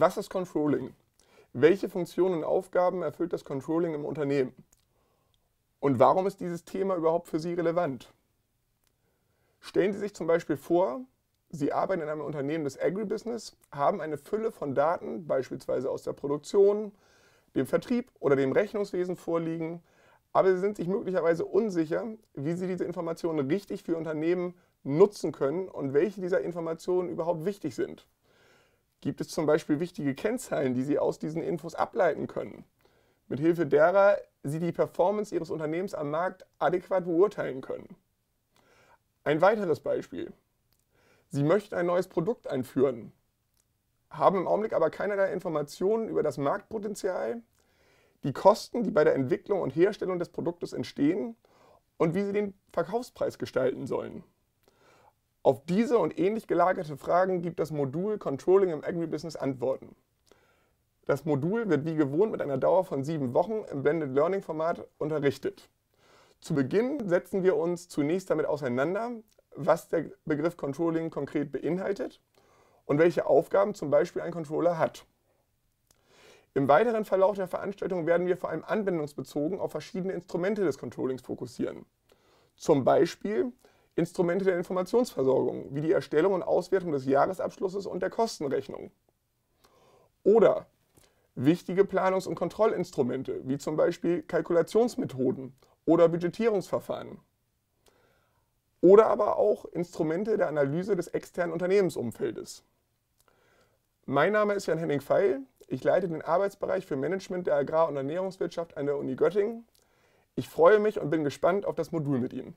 Was ist Controlling? Welche Funktionen und Aufgaben erfüllt das Controlling im Unternehmen? Und warum ist dieses Thema überhaupt für Sie relevant? Stellen Sie sich zum Beispiel vor, Sie arbeiten in einem Unternehmen des Agribusiness, haben eine Fülle von Daten, beispielsweise aus der Produktion, dem Vertrieb oder dem Rechnungswesen vorliegen, aber Sie sind sich möglicherweise unsicher, wie Sie diese Informationen richtig für Ihr Unternehmen nutzen können und welche dieser Informationen überhaupt wichtig sind. Gibt es zum Beispiel wichtige Kennzahlen, die Sie aus diesen Infos ableiten können? Mithilfe derer Sie die Performance Ihres Unternehmens am Markt adäquat beurteilen können. Ein weiteres Beispiel. Sie möchten ein neues Produkt einführen, haben im Augenblick aber keinerlei Informationen über das Marktpotenzial, die Kosten, die bei der Entwicklung und Herstellung des Produktes entstehen und wie Sie den Verkaufspreis gestalten sollen. Auf diese und ähnlich gelagerte Fragen gibt das Modul Controlling im Agribusiness Antworten. Das Modul wird wie gewohnt mit einer Dauer von sieben Wochen im Blended Learning Format unterrichtet. Zu Beginn setzen wir uns zunächst damit auseinander, was der Begriff Controlling konkret beinhaltet und welche Aufgaben zum Beispiel ein Controller hat. Im weiteren Verlauf der Veranstaltung werden wir vor allem anwendungsbezogen auf verschiedene Instrumente des Controllings fokussieren. Zum Beispiel Instrumente der Informationsversorgung, wie die Erstellung und Auswertung des Jahresabschlusses und der Kostenrechnung. Oder wichtige Planungs- und Kontrollinstrumente, wie zum Beispiel Kalkulationsmethoden oder Budgetierungsverfahren. Oder aber auch Instrumente der Analyse des externen Unternehmensumfeldes. Mein Name ist Jan-Henning Feil. Ich leite den Arbeitsbereich für Management der Agrar- und Ernährungswirtschaft an der Uni Göttingen. Ich freue mich und bin gespannt auf das Modul mit Ihnen.